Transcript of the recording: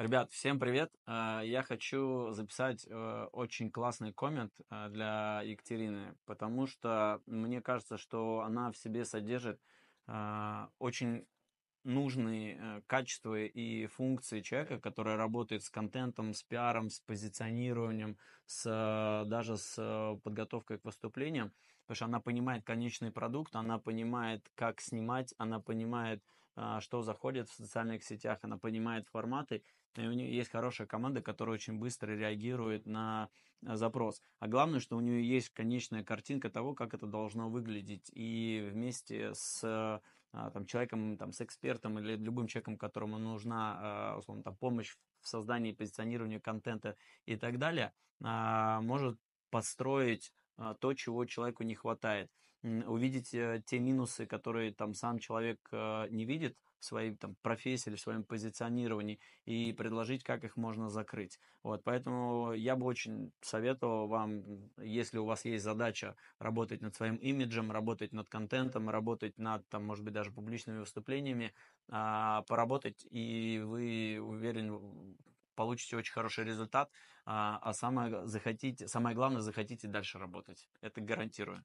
Ребят, всем привет! А, я хочу записать э, очень классный коммент а, для Екатерины, потому что мне кажется, что она в себе содержит а, очень нужные э, качества и функции человека, который работает с контентом, с пиаром, с позиционированием, с, э, даже с подготовкой к выступлениям, потому что она понимает конечный продукт, она понимает, как снимать, она понимает, а, что заходит в социальных сетях, она понимает форматы, и у нее есть хорошая команда, которая очень быстро реагирует на э, запрос. А главное, что у нее есть конечная картинка того, как это должно выглядеть. И вместе с э, а, там, человеком, там, с экспертом или любым человеком, которому нужна э, условно, там, помощь в создании позиционировании контента и так далее, а, может построить а, то, чего человеку не хватает, увидеть э, те минусы, которые там сам человек э, не видит в своей там, профессии или в своем позиционировании, и предложить, как их можно закрыть. Вот, поэтому я бы очень советовал вам, если у вас есть задача работать над своим имиджем, работать над контентом, работать над, там, может быть, даже публичными выступлениями, а, поработать, и вы уверен, получите очень хороший результат, а, а самое, э, захотите, самое главное, захотите дальше работать. Это гарантирую.